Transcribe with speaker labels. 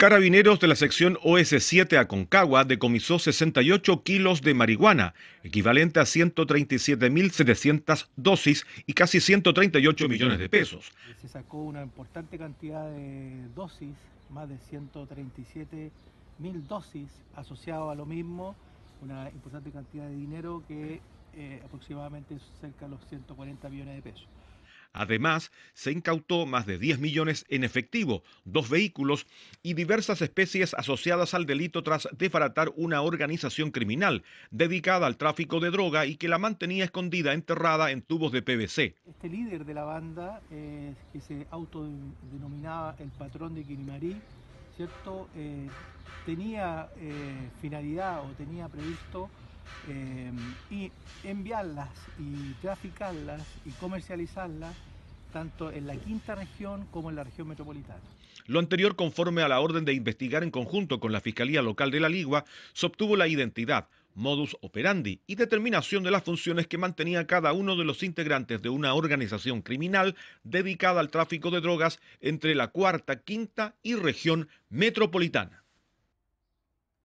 Speaker 1: Carabineros de la sección OS7 Aconcagua decomisó 68 kilos de marihuana, equivalente a 137.700 dosis y casi 138 millones de pesos.
Speaker 2: Se sacó una importante cantidad de dosis, más de 137.000 dosis, asociado a lo mismo, una importante cantidad de dinero que aproximadamente eh, aproximadamente cerca de los 140 millones de pesos.
Speaker 1: Además, se incautó más de 10 millones en efectivo, dos vehículos y diversas especies asociadas al delito tras desbaratar una organización criminal dedicada al tráfico de droga y que la mantenía escondida, enterrada en tubos de PVC.
Speaker 2: Este líder de la banda, eh, que se autodenominaba el patrón de Quirimarí, ¿cierto? Eh, tenía eh, finalidad o tenía previsto y enviarlas y traficarlas y comercializarlas tanto en la quinta región como en la región metropolitana.
Speaker 1: Lo anterior, conforme a la orden de investigar en conjunto con la Fiscalía Local de la Ligua, se obtuvo la identidad, modus operandi y determinación de las funciones que mantenía cada uno de los integrantes de una organización criminal dedicada al tráfico de drogas entre la cuarta, quinta y región metropolitana.